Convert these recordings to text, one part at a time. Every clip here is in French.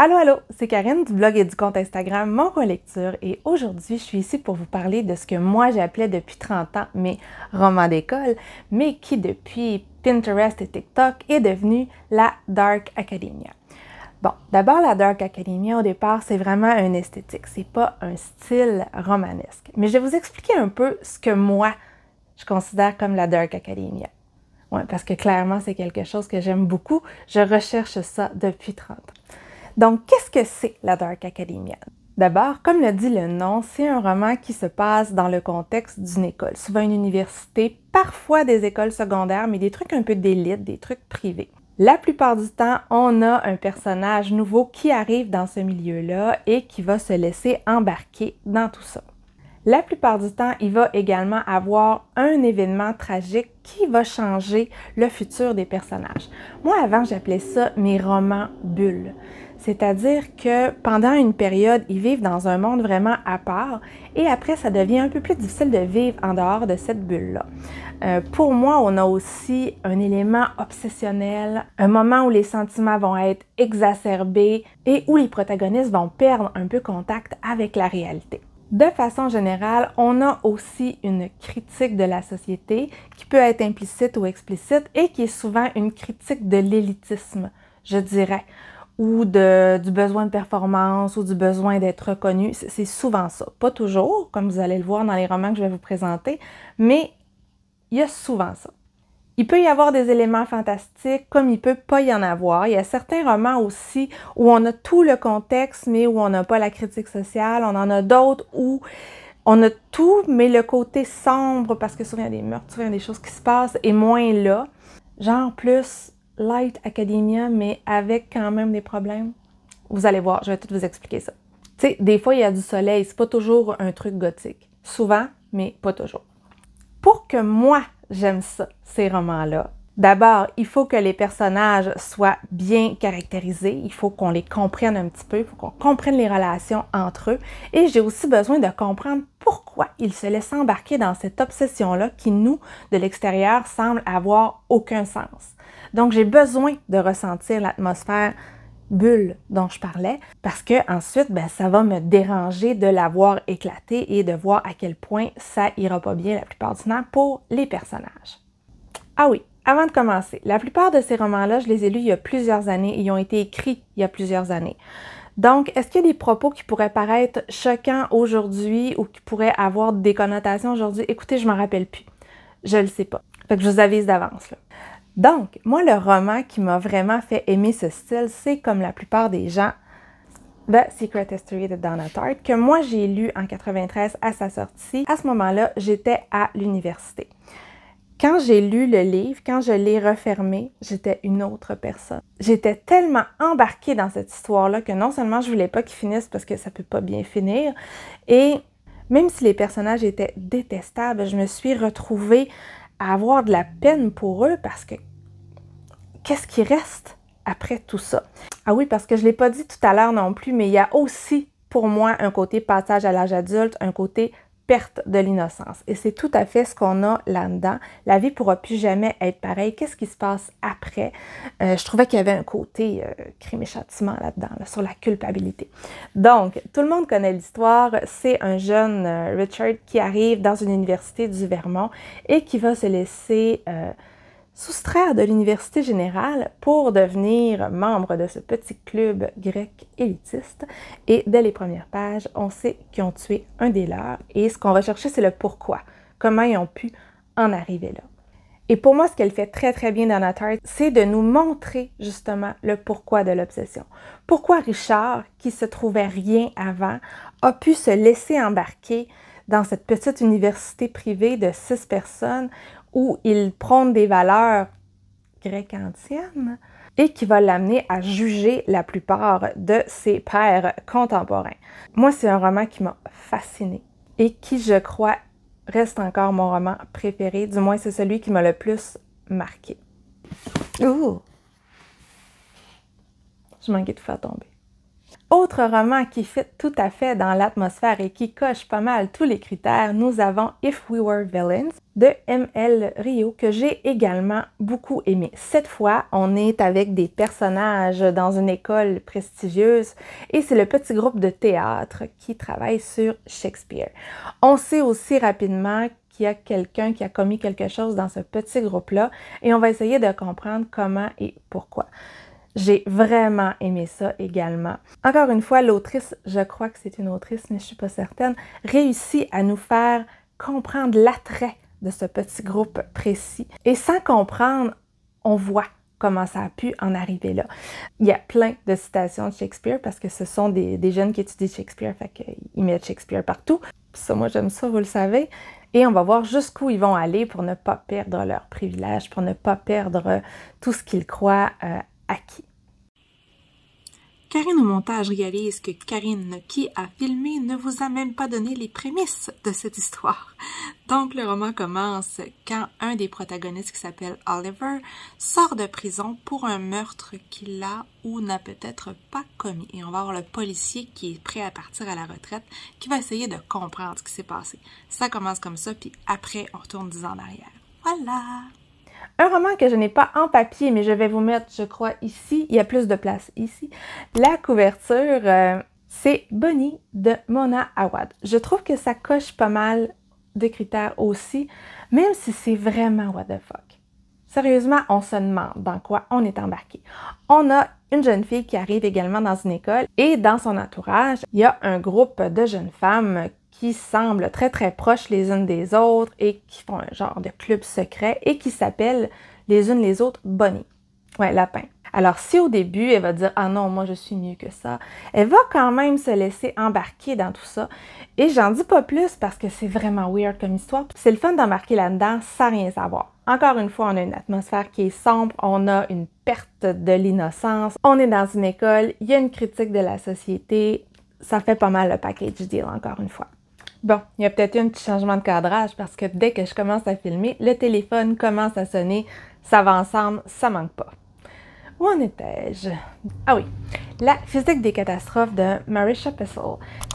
Allô, allô, c'est Karine du blog et du compte Instagram Mon Coin Lecture et aujourd'hui je suis ici pour vous parler de ce que moi j'appelais depuis 30 ans mes romans d'école, mais qui depuis Pinterest et TikTok est devenu la Dark Academia. Bon, d'abord la Dark Academia au départ c'est vraiment une esthétique, c'est pas un style romanesque, mais je vais vous expliquer un peu ce que moi je considère comme la Dark Academia. Ouais, parce que clairement c'est quelque chose que j'aime beaucoup, je recherche ça depuis 30 ans. Donc, qu'est-ce que c'est la Dark Academia? D'abord, comme le dit le nom, c'est un roman qui se passe dans le contexte d'une école, souvent une université, parfois des écoles secondaires, mais des trucs un peu d'élite, des trucs privés. La plupart du temps, on a un personnage nouveau qui arrive dans ce milieu-là et qui va se laisser embarquer dans tout ça. La plupart du temps, il va également avoir un événement tragique qui va changer le futur des personnages. Moi, avant, j'appelais ça mes romans bulles. C'est-à-dire que pendant une période, ils vivent dans un monde vraiment à part et après, ça devient un peu plus difficile de vivre en dehors de cette bulle-là. Euh, pour moi, on a aussi un élément obsessionnel, un moment où les sentiments vont être exacerbés et où les protagonistes vont perdre un peu contact avec la réalité. De façon générale, on a aussi une critique de la société qui peut être implicite ou explicite et qui est souvent une critique de l'élitisme, je dirais ou de, du besoin de performance ou du besoin d'être reconnu. C'est souvent ça. Pas toujours, comme vous allez le voir dans les romans que je vais vous présenter, mais il y a souvent ça. Il peut y avoir des éléments fantastiques comme il peut pas y en avoir. Il y a certains romans aussi où on a tout le contexte mais où on n'a pas la critique sociale. On en a d'autres où on a tout mais le côté sombre parce que souvent il y a des meurtres, il y a des choses qui se passent est moins là. Genre plus light academia, mais avec quand même des problèmes? Vous allez voir, je vais tout vous expliquer ça. Tu sais, des fois, il y a du soleil, c'est pas toujours un truc gothique. Souvent, mais pas toujours. Pour que moi, j'aime ça, ces romans-là, D'abord, il faut que les personnages soient bien caractérisés, il faut qu'on les comprenne un petit peu, il faut qu'on comprenne les relations entre eux et j'ai aussi besoin de comprendre pourquoi ils se laissent embarquer dans cette obsession-là qui, nous, de l'extérieur, semble avoir aucun sens. Donc, j'ai besoin de ressentir l'atmosphère bulle dont je parlais parce que ensuite, ben, ça va me déranger de l'avoir éclaté et de voir à quel point ça ira pas bien la plupart du temps pour les personnages. Ah oui, avant de commencer, la plupart de ces romans-là, je les ai lus il y a plusieurs années, ils ont été écrits il y a plusieurs années. Donc, est-ce qu'il y a des propos qui pourraient paraître choquants aujourd'hui ou qui pourraient avoir des connotations aujourd'hui? Écoutez, je m'en rappelle plus. Je le sais pas. Fait que je vous avise d'avance. Donc, moi, le roman qui m'a vraiment fait aimer ce style, c'est comme la plupart des gens, The Secret History de Donna Tartt, que moi j'ai lu en 93 à sa sortie. À ce moment-là, j'étais à l'université. Quand j'ai lu le livre, quand je l'ai refermé, j'étais une autre personne. J'étais tellement embarquée dans cette histoire-là que non seulement je voulais pas qu'il finisse parce que ça peut pas bien finir, et même si les personnages étaient détestables, je me suis retrouvée à avoir de la peine pour eux parce que qu'est-ce qui reste après tout ça? Ah oui, parce que je ne l'ai pas dit tout à l'heure non plus, mais il y a aussi pour moi un côté passage à l'âge adulte, un côté perte de l'innocence. Et c'est tout à fait ce qu'on a là-dedans. La vie ne pourra plus jamais être pareille. Qu'est-ce qui se passe après? Euh, je trouvais qu'il y avait un côté euh, crime et châtiment là-dedans, sur la culpabilité. Donc, tout le monde connaît l'histoire. C'est un jeune euh, Richard qui arrive dans une université du Vermont et qui va se laisser soustraire de l'université générale pour devenir membre de ce petit club grec élitiste. Et dès les premières pages, on sait qu'ils ont tué un des leurs et ce qu'on recherchait, c'est le pourquoi, comment ils ont pu en arriver là. Et pour moi, ce qu'elle fait très très bien dans notre art, c'est de nous montrer justement le pourquoi de l'obsession. Pourquoi Richard, qui ne se trouvait rien avant, a pu se laisser embarquer dans cette petite université privée de six personnes où il prône des valeurs grecques anciennes et qui va l'amener à juger la plupart de ses pairs contemporains. Moi, c'est un roman qui m'a fasciné et qui, je crois, reste encore mon roman préféré, du moins c'est celui qui m'a le plus marqué. Ouh! Je manquais de faire tomber. Autre roman qui fit tout à fait dans l'atmosphère et qui coche pas mal tous les critères, nous avons If We Were Villains de M.L. Rio que j'ai également beaucoup aimé. Cette fois, on est avec des personnages dans une école prestigieuse et c'est le petit groupe de théâtre qui travaille sur Shakespeare. On sait aussi rapidement qu'il y a quelqu'un qui a commis quelque chose dans ce petit groupe-là et on va essayer de comprendre comment et pourquoi. J'ai vraiment aimé ça également. Encore une fois, l'autrice, je crois que c'est une autrice, mais je suis pas certaine, réussit à nous faire comprendre l'attrait de ce petit groupe précis. Et sans comprendre, on voit comment ça a pu en arriver là. Il y a plein de citations de Shakespeare parce que ce sont des, jeunes qui étudient Shakespeare, fait qu'ils mettent Shakespeare partout. Ça, moi, j'aime ça, vous le savez. Et on va voir jusqu'où ils vont aller pour ne pas perdre leurs privilèges, pour ne pas perdre tout ce qu'ils croient euh, acquis. Karine au montage réalise que Karine qui a filmé ne vous a même pas donné les prémices de cette histoire. Donc le roman commence quand un des protagonistes qui s'appelle Oliver sort de prison pour un meurtre qu'il a ou n'a peut-être pas commis. Et on va voir le policier qui est prêt à partir à la retraite qui va essayer de comprendre ce qui s'est passé. Ça commence comme ça, puis après on retourne dix ans en arrière. Voilà! Un roman que je n'ai pas en papier, mais je vais vous mettre, je crois, ici. Il y a plus de place ici. La couverture, euh, c'est Bonnie de Mona Awad. Je trouve que ça coche pas mal de critères aussi, même si c'est vraiment what the fuck. Sérieusement, on se demande dans quoi on est embarqué. On a une jeune fille qui arrive également dans une école et dans son entourage, il y a un groupe de jeunes femmes qui semblent très très proches les unes des autres et qui font un genre de club secret et qui s'appellent les unes les autres Bonnie. Ouais, lapin. Alors si au début elle va dire ah non moi je suis mieux que ça, elle va quand même se laisser embarquer dans tout ça et j'en dis pas plus parce que c'est vraiment weird comme histoire. C'est le fun d'embarquer là-dedans sans rien savoir. Encore une fois, on a une atmosphère qui est sombre, on a une perte de l'innocence, on est dans une école, il y a une critique de la société, ça fait pas mal le package deal encore une fois. Bon, il y a peut-être un petit changement de cadrage parce que dès que je commence à filmer, le téléphone commence à sonner. Ça va ensemble, ça manque pas. Où en étais-je? Ah oui, La physique des catastrophes de Marisha Pessl.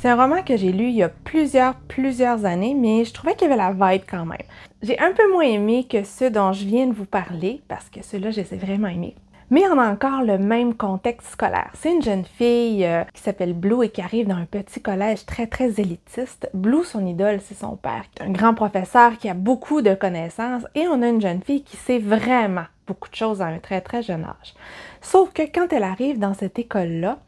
C'est un roman que j'ai lu il y a plusieurs, plusieurs années, mais je trouvais qu'il y avait la vibe quand même. J'ai un peu moins aimé que ceux dont je viens de vous parler, parce que ceux-là, je les ai vraiment aimés mais on a encore le même contexte scolaire. C'est une jeune fille euh, qui s'appelle Blue et qui arrive dans un petit collège très très élitiste. Blue, son idole, c'est son père, qui est un grand professeur qui a beaucoup de connaissances, et on a une jeune fille qui sait vraiment beaucoup de choses à un très très jeune âge. Sauf que quand elle arrive dans cette école-là,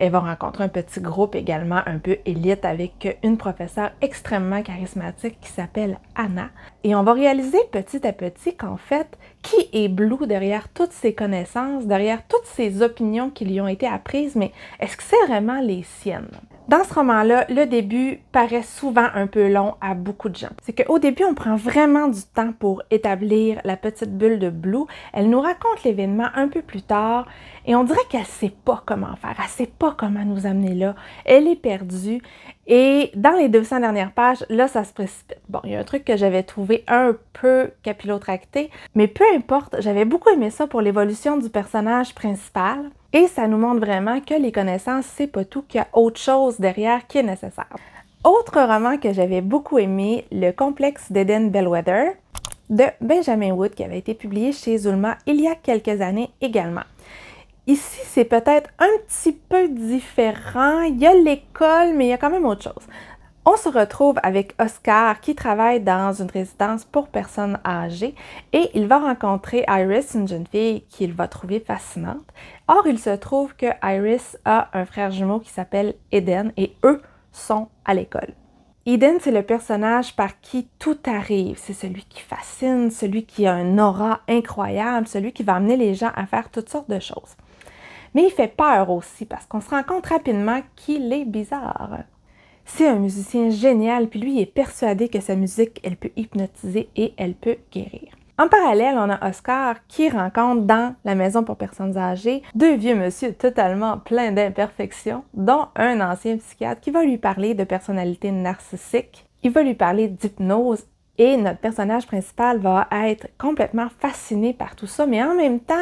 elle va rencontrer un petit groupe également un peu élite avec une professeure extrêmement charismatique qui s'appelle Anna. Et on va réaliser petit à petit qu'en fait, qui est Blue derrière toutes ses connaissances, derrière toutes ses opinions qui lui ont été apprises, mais est-ce que c'est vraiment les siennes? Dans ce roman-là, le début paraît souvent un peu long à beaucoup de gens. C'est qu'au début, on prend vraiment du temps pour établir la petite bulle de Blue. Elle nous raconte l'événement un peu plus tard et on dirait qu'elle sait pas comment faire, elle sait pas comment nous amener là. Elle est perdue et dans les 200 dernières pages, là, ça se précipite. Bon, il y a un truc que j'avais trouvé un peu capillotracté, mais peu importe, j'avais beaucoup aimé ça pour l'évolution du personnage principal. Et ça nous montre vraiment que les connaissances, c'est pas tout, qu'il y a autre chose derrière qui est nécessaire. Autre roman que j'avais beaucoup aimé, Le complexe d'Eden Bellwether de Benjamin Wood, qui avait été publié chez Zulma il y a quelques années également. Ici, c'est peut-être un petit peu différent. Il y a l'école, mais il y a quand même autre chose. On se retrouve avec Oscar qui travaille dans une résidence pour personnes âgées et il va rencontrer Iris, une jeune fille qu'il va trouver fascinante. Or, il se trouve que Iris a un frère jumeau qui s'appelle Eden et eux sont à l'école. Eden, c'est le personnage par qui tout arrive. C'est celui qui fascine, celui qui a un aura incroyable, celui qui va amener les gens à faire toutes sortes de choses. Mais il fait peur aussi parce qu'on se rend compte rapidement qu'il est bizarre. C'est un musicien génial, puis lui est persuadé que sa musique, elle peut hypnotiser et elle peut guérir. En parallèle, on a Oscar qui rencontre dans la maison pour personnes âgées deux vieux monsieur totalement pleins d'imperfections, dont un ancien psychiatre qui va lui parler de personnalité narcissique, il va lui parler d'hypnose et notre personnage principal va être complètement fasciné par tout ça, mais en même temps,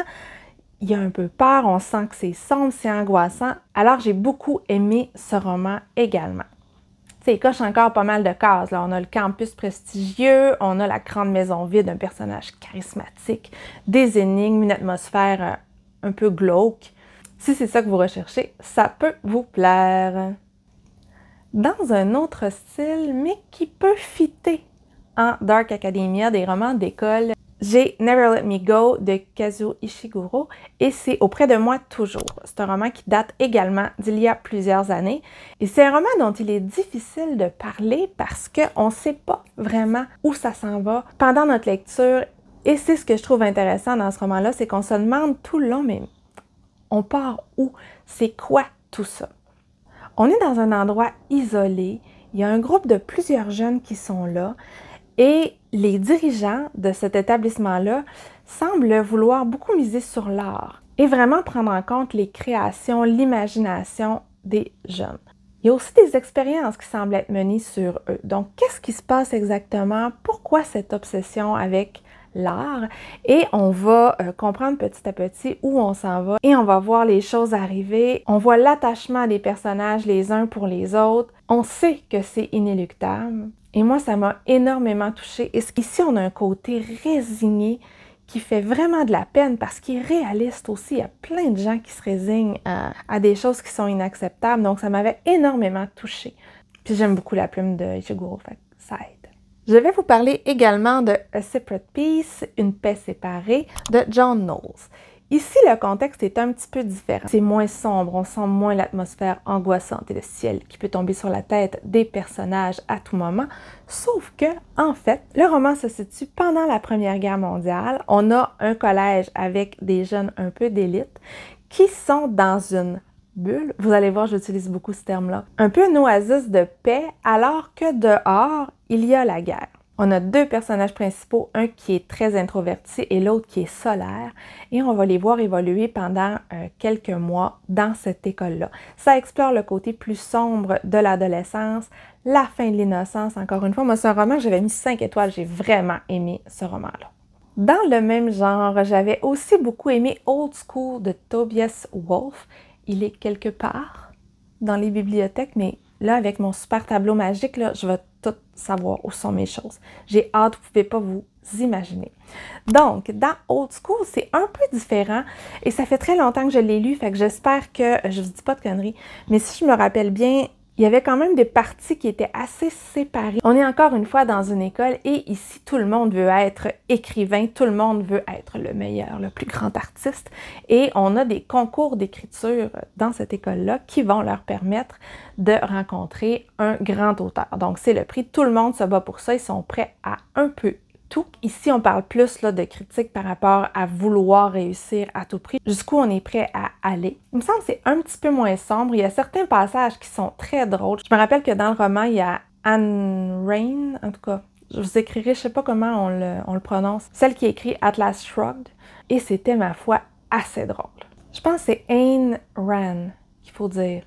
il y a un peu peur, on sent que c'est sombre, c'est angoissant. Alors j'ai beaucoup aimé ce roman également coche encore pas mal de cases. On a le campus prestigieux, on a la grande maison vide, d'un personnage charismatique, des énigmes, une atmosphère euh, un peu glauque. Si c'est ça que vous recherchez, ça peut vous plaire. Dans un autre style, mais qui peut fitter en Dark Academia, des romans d'école j'ai Never Let Me Go de Kazuo Ishiguro et c'est Auprès de moi toujours. C'est un roman qui date également d'il y a plusieurs années et c'est un roman dont il est difficile de parler parce qu'on ne sait pas vraiment où ça s'en va pendant notre lecture et c'est ce que je trouve intéressant dans ce roman-là, c'est qu'on se demande tout le long, mais on part où? C'est quoi tout ça? On est dans un endroit isolé, il y a un groupe de plusieurs jeunes qui sont là et les dirigeants de cet établissement-là semblent vouloir beaucoup miser sur l'art et vraiment prendre en compte les créations, l'imagination des jeunes. Il y a aussi des expériences qui semblent être menées sur eux. Donc, qu'est-ce qui se passe exactement? Pourquoi cette obsession avec l'art? Et on va euh, comprendre petit à petit où on s'en va et on va voir les choses arriver. On voit l'attachement des personnages les uns pour les autres. On sait que c'est inéluctable. Et moi, ça m'a énormément touchée. Et ici, on a un côté résigné qui fait vraiment de la peine parce qu'il est réaliste aussi. Il y a plein de gens qui se résignent à, des choses qui sont inacceptables. Donc, ça m'avait énormément touchée. Puis j'aime beaucoup la plume de Ichiguro, fait Je vais vous parler également de A Separate Peace, Une paix séparée, de John Knowles. Ici, le contexte est un petit peu différent. C'est moins sombre, on sent moins l'atmosphère angoissante et le ciel qui peut tomber sur la tête des personnages à tout moment. Sauf que, en fait, le roman se situe pendant la Première Guerre mondiale. On a un collège avec des jeunes un peu d'élite qui sont dans une bulle. Vous allez voir, j'utilise beaucoup ce terme-là. Un peu une oasis de paix, alors que dehors, il y a la guerre. On a deux personnages principaux, un qui est très introverti et l'autre qui est solaire, et on va les voir évoluer pendant euh, quelques mois dans cette école-là. Ça explore le côté plus sombre de l'adolescence, la fin de l'innocence, encore une fois. Moi, c'est un roman que j'avais mis 5 étoiles, j'ai vraiment aimé ce roman-là. Dans le même genre, j'avais aussi beaucoup aimé Old School de Tobias Wolff. Il est quelque part dans les bibliothèques, mais Là, avec mon super tableau magique, là, je vais tout savoir où sont mes choses. J'ai hâte, vous ne pouvez pas vous imaginer. Donc, dans Old School, c'est un peu différent et ça fait très longtemps que je l'ai lu, fait que j'espère que je ne vous dis pas de conneries, mais si je me rappelle bien, il y avait quand même des parties qui étaient assez séparées. On est encore une fois dans une école et ici, tout le monde veut être écrivain, tout le monde veut être le meilleur, le plus grand artiste. Et on a des concours d'écriture dans cette école-là qui vont leur permettre de rencontrer un grand auteur. Donc, c'est le prix. Tout le monde se bat pour ça. Ils sont prêts à un peu tout. Ici, on parle plus de critique par rapport à vouloir réussir à tout prix, jusqu'où on est prêt à aller. Il me semble que c'est un petit peu moins sombre. Il y a certains passages qui sont très drôles. Je me rappelle que dans le roman, il y a Anne Rain, en tout cas, je vous écrirai, je sais pas comment on le, prononce, celle qui écrit Atlas Shrugged, et c'était, ma foi, assez drôle. Je pense que c'est Anne Rain qu'il faut dire.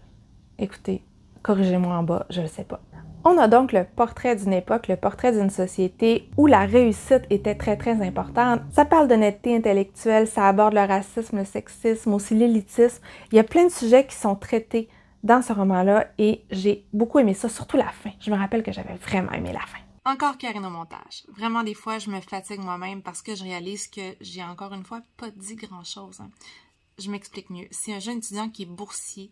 Écoutez, corrigez-moi en bas, je ne sais pas. On a donc le portrait d'une époque, le portrait d'une société où la réussite était très très importante. Ça parle d'honnêteté intellectuelle, ça aborde le racisme, le sexisme, aussi l'élitisme. Il y a plein de sujets qui sont traités dans ce roman-là et j'ai beaucoup aimé ça, surtout la fin. Je me rappelle que j'avais vraiment aimé la fin. Encore Karine au montage. Vraiment, des fois, je me fatigue moi-même parce que je réalise que j'ai encore une fois pas dit grand-chose. Hein je m'explique mieux. C'est un jeune étudiant qui est boursier,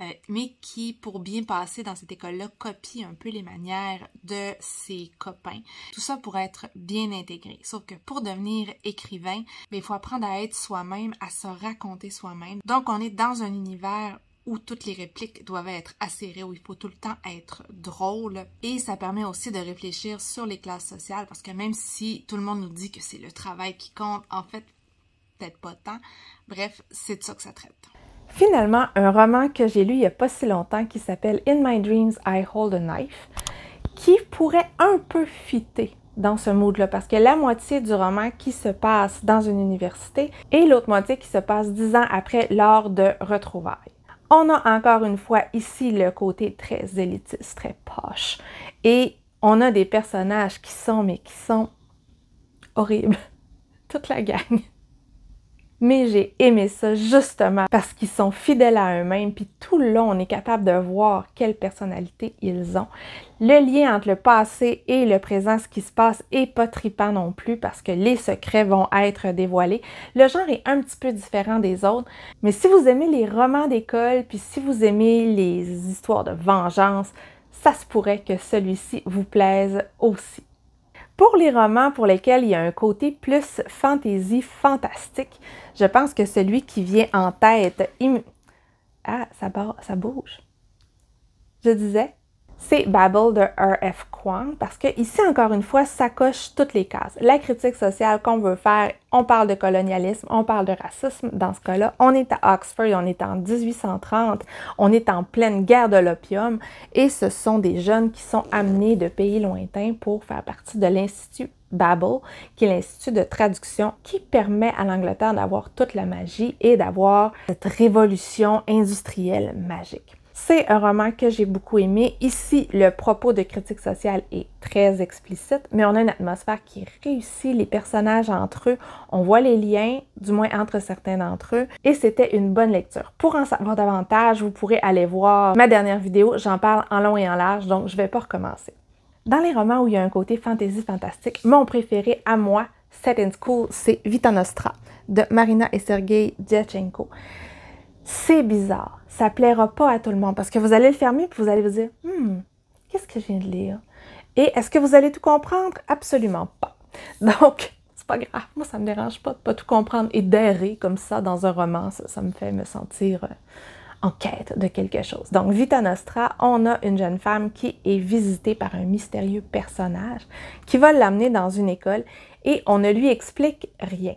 euh, mais qui, pour bien passer dans cette école-là, copie un peu les manières de ses copains. Tout ça pour être bien intégré. Sauf que pour devenir écrivain, ben, il faut apprendre à être soi-même, à se raconter soi-même. Donc, on est dans un univers où toutes les répliques doivent être acérées, où il faut tout le temps être drôle. Et ça permet aussi de réfléchir sur les classes sociales, parce que même si tout le monde nous dit que c'est le travail qui compte, en fait, peut-être pas tant. Bref, c'est de ça que ça traite. Finalement, un roman que j'ai lu il n'y a pas si longtemps qui s'appelle In My Dreams I Hold a Knife, qui pourrait un peu fitter dans ce mood-là, parce que la moitié du roman qui se passe dans une université et l'autre moitié qui se passe dix ans après lors de retrouvailles. On a encore une fois ici le côté très élitiste, très poche, et on a des personnages qui sont, mais qui sont horribles. Toute la gang mais j'ai aimé ça justement parce qu'ils sont fidèles à eux-mêmes, puis tout le long, on est capable de voir quelle personnalité ils ont. Le lien entre le passé et le présent, ce qui se passe, est pas tripant non plus parce que les secrets vont être dévoilés. Le genre est un petit peu différent des autres, mais si vous aimez les romans d'école, puis si vous aimez les histoires de vengeance, ça se pourrait que celui-ci vous plaise aussi. Pour les romans pour lesquels il y a un côté plus fantaisie fantastique, je pense que celui qui vient en tête... Ah, ça, ça bouge. Je disais, c'est Babel de R.F. Kuang, parce que ici, encore une fois, ça coche toutes les cases. La critique sociale qu'on veut faire, on parle de colonialisme, on parle de racisme dans ce cas-là. On est à Oxford, on est en 1830, on est en pleine guerre de l'opium, et ce sont des jeunes qui sont amenés de pays lointains pour faire partie de l'Institut Babel, qui est l'institut de traduction qui permet à l'Angleterre d'avoir toute la magie et d'avoir cette révolution industrielle magique. C'est un roman que j'ai beaucoup aimé. Ici, le propos de critique sociale est très explicite, mais on a une atmosphère qui réussit les personnages entre eux. On voit les liens, du moins entre certains d'entre eux, et c'était une bonne lecture. Pour en savoir davantage, vous pourrez aller voir ma dernière vidéo. J'en parle en long et en large, donc je ne vais pas recommencer. Dans les romans où il y a un côté fantasy fantastique, mon préféré à moi, Set in School, c'est Vita Nostra de Marina et Sergei Diachenko. C'est bizarre ça plaira pas à tout le monde parce que vous allez le fermer puis vous allez vous dire hmm, qu'est-ce que je viens de lire Et est-ce que vous allez tout comprendre Absolument pas. Donc, c'est pas grave. Moi, ça me dérange pas de pas tout comprendre et d'errer comme ça dans un roman. Ça, ça me fait me sentir euh, en quête de quelque chose. Donc, Vita Nostra, on a une jeune femme qui est visitée par un mystérieux personnage qui va l'amener dans une école et on ne lui explique rien.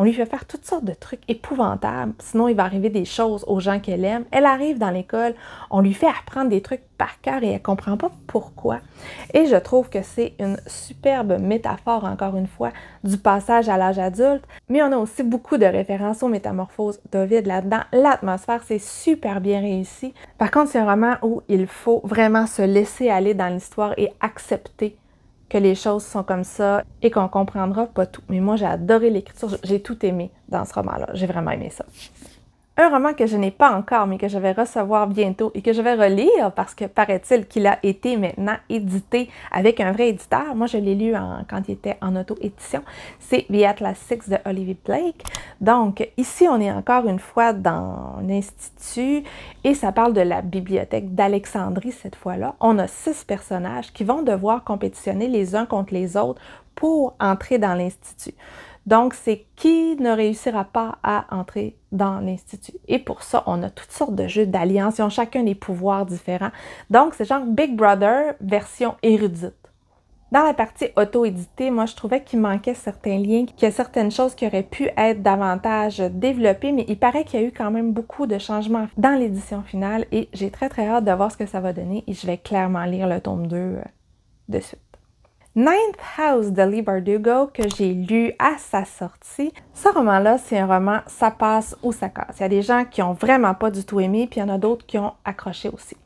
On lui fait faire toutes sortes de trucs épouvantables, sinon il va arriver des choses aux gens qu'elle aime. Elle arrive dans l'école, on lui fait apprendre des trucs par cœur et elle comprend pas pourquoi. Et je trouve que c'est une superbe métaphore, encore une fois, du passage à l'âge adulte. Mais on a aussi beaucoup de références aux métamorphoses d'Ovid là-dedans. L'atmosphère, c'est super bien réussi. Par contre, c'est un roman où il faut vraiment se laisser aller dans l'histoire et accepter que les choses sont comme ça et qu'on comprendra pas tout. Mais moi, j'ai adoré l'écriture. J'ai tout aimé dans ce roman-là. J'ai vraiment aimé ça un roman que je n'ai pas encore, mais que je vais recevoir bientôt et que je vais relire parce que paraît-il qu'il a été maintenant édité avec un vrai éditeur. Moi, je l'ai lu en, quand il était en auto-édition. C'est The Atlas de Olivier Blake. Donc, ici, on est encore une fois dans l'Institut et ça parle de la bibliothèque d'Alexandrie cette fois-là. On a six personnages qui vont devoir compétitionner les uns contre les autres pour entrer dans l'institut. Donc, c'est qui ne réussira pas à entrer dans l'Institut. Et pour ça, on a toutes sortes de jeux d'alliances. Ils ont chacun des pouvoirs différents. Donc, c'est genre Big Brother version érudite. Dans la partie auto-éditée, moi, je trouvais qu'il manquait certains liens, qu'il y a certaines choses qui auraient pu être davantage développées, mais il paraît qu'il y a eu quand même beaucoup de changements dans l'édition finale et j'ai très, très hâte de voir ce que ça va donner et je vais clairement lire le tome 2 euh, de suite. Ninth House de Lee Bardugo que j'ai lu à sa sortie. Ce roman-là, c'est un roman ça passe ou ça casse. Il y a des gens qui ont vraiment pas du tout aimé, puis il y en a d'autres qui ont accroché aussi.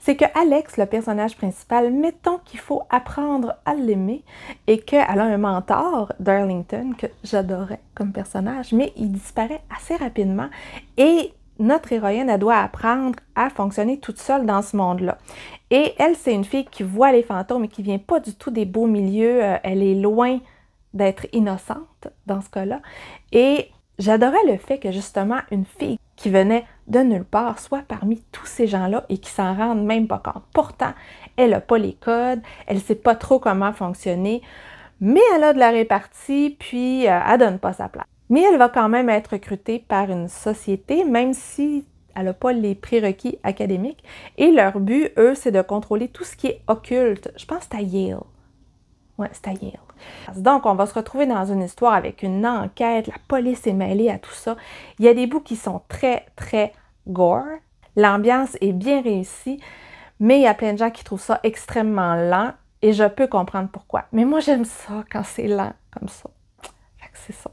C'est que Alex, le personnage principal, mettons qu'il faut apprendre à l'aimer et qu'elle a un mentor, Darlington, que j'adorais comme personnage, mais il disparaît assez rapidement et notre héroïne, elle doit apprendre à fonctionner toute seule dans ce monde-là. Et elle, c'est une fille qui voit les fantômes et qui vient pas du tout des beaux milieux. Euh, elle est loin d'être innocente dans ce cas-là. Et j'adorais le fait que justement une fille qui venait de nulle part soit parmi tous ces gens-là et qui s'en rendent même pas compte. Pourtant, elle n'a pas les codes, elle sait pas trop comment fonctionner, mais elle a de la répartie, puis euh, elle donne pas sa place. Mais elle va quand même être recrutée par une société, même si elle n'a pas les prérequis académiques. Et leur but, eux, c'est de contrôler tout ce qui est occulte. Je pense que c'est à Yale. Ouais, c'est à Yale. Donc, on va se retrouver dans une histoire avec une enquête, la police est mêlée à tout ça. Il y a des bouts qui sont très, très gore. L'ambiance est bien réussie, mais il y a plein de gens qui trouvent ça extrêmement lent et je peux comprendre pourquoi. Mais moi, j'aime ça quand c'est lent comme ça. Fait c'est ça.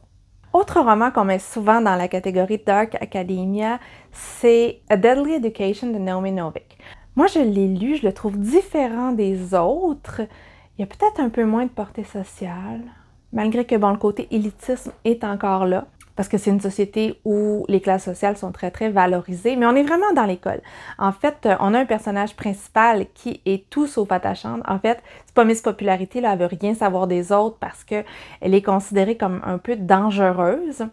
Autre roman qu'on met souvent dans la catégorie Dark Academia, c'est A Deadly Education de Naomi Novik. Moi, je l'ai lu, je le trouve différent des autres. Il y a peut-être un peu moins de portée sociale, malgré que bon, le côté élitisme est encore là parce que c'est une société où les classes sociales sont très, très valorisées, mais on est vraiment dans l'école. En fait, euh, on a un personnage principal qui est tout sauf attachant. En fait, c'est pas Miss Popularité, là, elle veut rien savoir des autres parce qu'elle est considérée comme un peu dangereuse.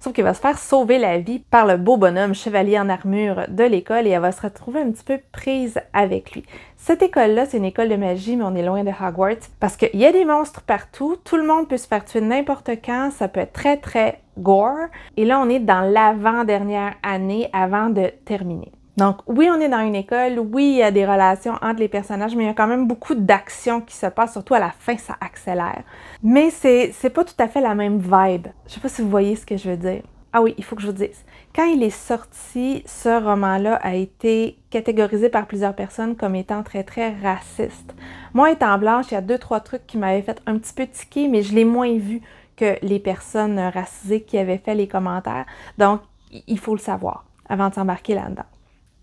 Sauf qu'il va se faire sauver la vie par le beau bonhomme chevalier en armure de l'école et elle va se retrouver un petit peu prise avec lui. Cette école-là, c'est une école de magie, mais on est loin de Hogwarts parce qu'il y a des monstres partout, tout le monde peut se faire tuer n'importe quand, ça peut être très très gore. Et là, on est dans l'avant-dernière année avant de terminer. Donc, oui, on est dans une école, oui, il y a des relations entre les personnages, mais il y a quand même beaucoup d'actions qui se passent, surtout à la fin, ça accélère. Mais c'est, c'est pas tout à fait la même vibe. Je sais pas si vous voyez ce que je veux dire. Ah oui, il faut que je vous dise. Quand il est sorti, ce roman-là a été catégorisé par plusieurs personnes comme étant très, très raciste. Moi, étant blanche, il y a deux, trois trucs qui m'avaient fait un petit peu tiquer, mais je l'ai moins vu que les personnes racisées qui avaient fait les commentaires. Donc, il faut le savoir avant de s'embarquer là-dedans.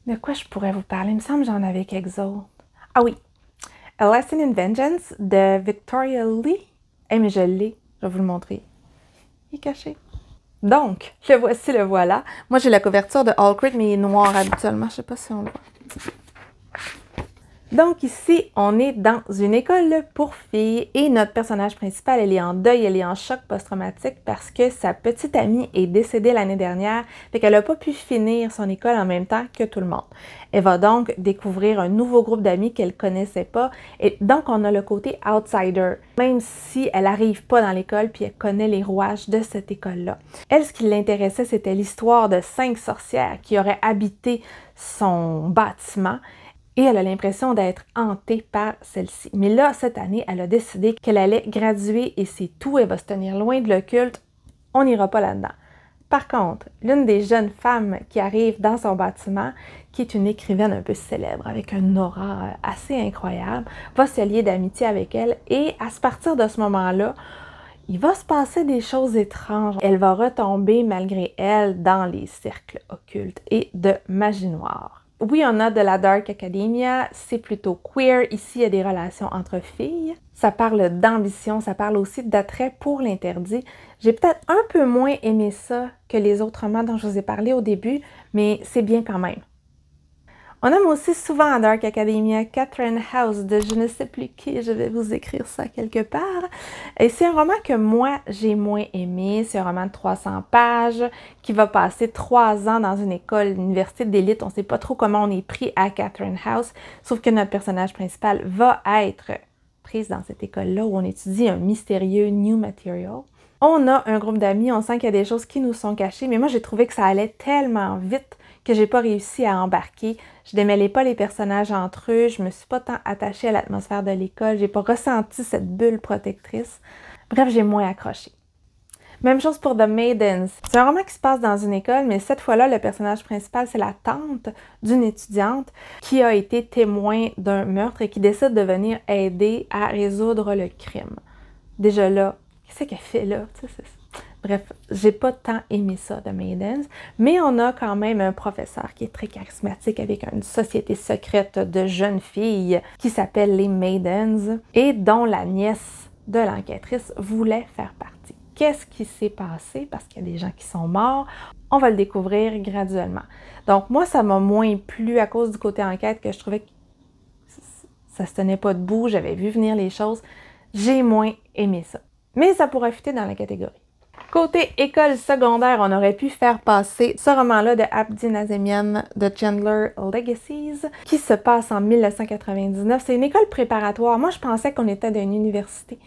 De quoi je pourrais vous parler? Il me semble que j'en avais quelques autres. Ah oui! A Lesson in Vengeance de Victoria Lee. Eh, mais je l'ai. Je vais vous le montrer. Il est caché. Donc, le voici, le voilà. Moi, j'ai la couverture de All mais il est noir habituellement. Je sais pas si on voit. Donc ici, on est dans une école pour filles et notre personnage principal, elle est en deuil, elle est en choc post-traumatique parce que sa petite amie est décédée l'année dernière, fait qu'elle n'a pas pu finir son école en même temps que tout le monde. Elle va donc découvrir un nouveau groupe d'amis qu'elle connaissait pas et donc on a le côté outsider, même si elle n'arrive pas dans l'école puis elle connaît les rouages de cette école-là. Elle, ce qui l'intéressait, c'était l'histoire de cinq sorcières qui auraient habité son bâtiment et elle a l'impression d'être hantée par celle-ci. Mais là, cette année, elle a décidé qu'elle allait graduer et c'est tout, elle va se tenir loin de l'occulte, on n'ira pas là-dedans. Par contre, l'une des jeunes femmes qui arrive dans son bâtiment, qui est une écrivaine un peu célèbre avec un aura assez incroyable, va se lier d'amitié avec elle et à partir de ce moment-là, il va se passer des choses étranges. Elle va retomber malgré elle dans les cercles occultes et de magie noire. Oui, on a de la Dark Academia, c'est plutôt queer. Ici, il y a des relations entre filles. Ça parle d'ambition, ça parle aussi d'attrait pour l'interdit. J'ai peut-être un peu moins aimé ça que les autres romans dont je vous ai parlé au début, mais c'est bien quand même. On aime aussi souvent à Dark Academia Catherine House de je ne sais plus qui, je vais vous écrire ça quelque part. Et c'est un roman que moi, j'ai moins aimé. C'est un roman de 300 pages qui va passer trois ans dans une école, une université d'élite. On ne sait pas trop comment on est pris à Catherine House, sauf que notre personnage principal va être prise dans cette école-là où on étudie un mystérieux new material on a un groupe d'amis, on sent qu'il y a des choses qui nous sont cachées, mais moi j'ai trouvé que ça allait tellement vite que j'ai pas réussi à embarquer. Je démêlais pas les personnages entre eux, je me suis pas tant attachée à l'atmosphère de l'école, j'ai pas ressenti cette bulle protectrice. Bref, j'ai moins accroché. Même chose pour The Maidens. C'est un roman qui se passe dans une école, mais cette fois-là, le personnage principal, c'est la tante d'une étudiante qui a été témoin d'un meurtre et qui décide de venir aider à résoudre le crime. Déjà là, qu'est-ce qu'elle fait là? Bref, j'ai pas tant aimé ça de Maidens, mais on a quand même un professeur qui est très charismatique avec une société secrète de jeunes filles qui s'appelle les Maidens et dont la nièce de l'enquêtrice voulait faire partie. Qu'est-ce qui s'est passé? Parce qu'il y a des gens qui sont morts. On va le découvrir graduellement. Donc, moi, ça m'a moins plu à cause du côté enquête que je trouvais que ça se tenait pas debout. J'avais vu venir les choses. J'ai moins aimé ça. Mais ça pourrait fitter dans la catégorie. Côté école secondaire, on aurait pu faire passer ce roman-là de Abdi Nazemian de Chandler Legacies qui se passe en 1999. C'est une école préparatoire. Moi, je pensais qu'on était dans une université,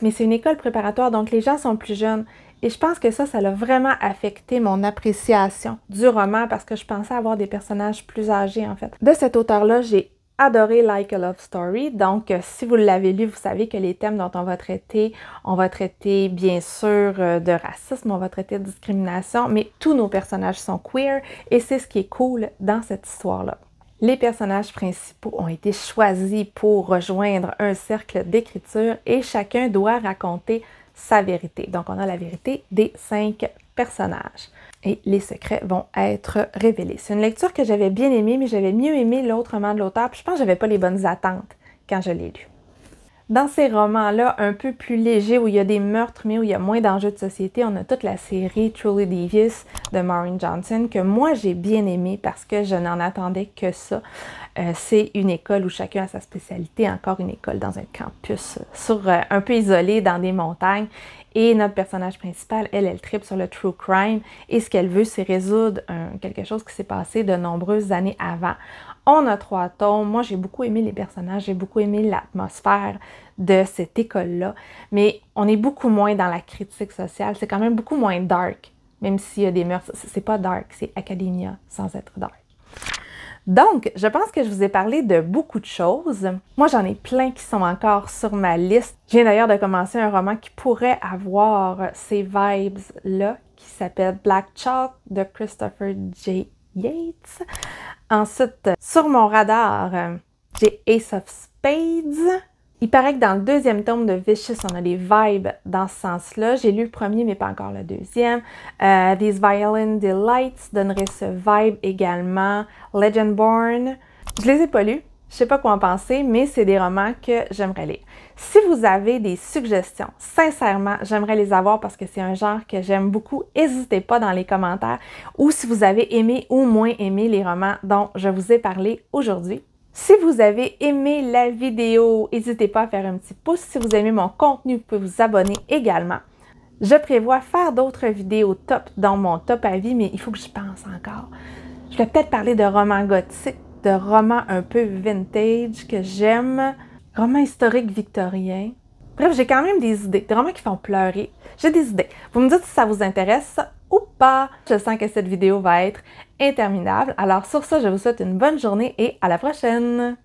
mais c'est une école préparatoire, donc les gens sont plus jeunes. Et je pense que ça, ça l'a vraiment affecté mon appréciation du roman parce que je pensais avoir des personnages plus âgés en fait. De cet auteur-là, j'ai adoré Like a Love Story. Donc, euh, si vous l'avez lu, vous savez que les thèmes dont on va traiter, on va traiter bien sûr euh, de racisme, on va traiter de discrimination, mais tous nos personnages sont queer et c'est ce qui est cool dans cette histoire-là. Les personnages principaux ont été choisis pour rejoindre un cercle d'écriture et chacun doit raconter sa vérité. Donc, on a la vérité des cinq personnages et les secrets vont être révélés. C'est une lecture que j'avais bien aimée, mais j'avais mieux aimé l'autre roman de l'auteur, je pense que j'avais pas les bonnes attentes quand je l'ai lu. Dans ces romans-là, un peu plus légers, où il y a des meurtres, mais où il y a moins d'enjeux de société, on a toute la série Truly Devious de Maureen Johnson, que moi j'ai bien aimé parce que je n'en attendais que ça. Euh, c'est une école où chacun a sa spécialité, encore une école dans un campus, euh, sur euh, un peu isolé dans des montagnes. Et notre personnage principal, elle, elle tripe sur le true crime et ce qu'elle veut, c'est résoudre quelque chose qui s'est passé de nombreuses années avant. On a trois tomes. Moi, j'ai beaucoup aimé les personnages, j'ai beaucoup aimé l'atmosphère de cette école-là, mais on est beaucoup moins dans la critique sociale. C'est quand même beaucoup moins dark, même s'il y a des mœurs. C'est pas dark, c'est academia sans être dark. Donc, je pense que je vous ai parlé de beaucoup de choses. Moi, j'en ai plein qui sont encore sur ma liste. Je viens d'ailleurs de commencer un roman qui pourrait avoir ces vibes-là, qui s'appelle Black Chalk de Christopher J. Yates. Ensuite, sur mon radar, euh, j'ai Ace of Spades il paraît que dans le deuxième tome de Vicious, on a des vibes dans ce sens-là. J'ai lu le premier, mais pas encore le deuxième. Euh, These Violin Delights donnerait ce vibe également. Legendborn. Je les ai pas lus. Je sais pas quoi en penser, mais c'est des romans que j'aimerais lire. Si vous avez des suggestions, sincèrement, j'aimerais les avoir parce que c'est un genre que j'aime beaucoup. N'hésitez pas dans les commentaires ou si vous avez aimé ou moins aimé les romans dont je vous ai parlé aujourd'hui. Si vous avez aimé la vidéo, n'hésitez pas à faire un petit pouce. Si vous aimez mon contenu, vous pouvez vous abonner également. Je prévois faire d'autres vidéos top dans mon top avis, mais il faut que je pense encore. Je vais peut-être parler de romans gothiques, de romans un peu vintage que j'aime, romans historiques victoriens. Bref, j'ai quand même des idées, des romans qui font pleurer. J'ai des idées. Vous me dites si ça vous intéresse ou pas. Je sens que cette vidéo va être interminable. Alors sur ça, je vous souhaite une bonne journée et à la prochaine.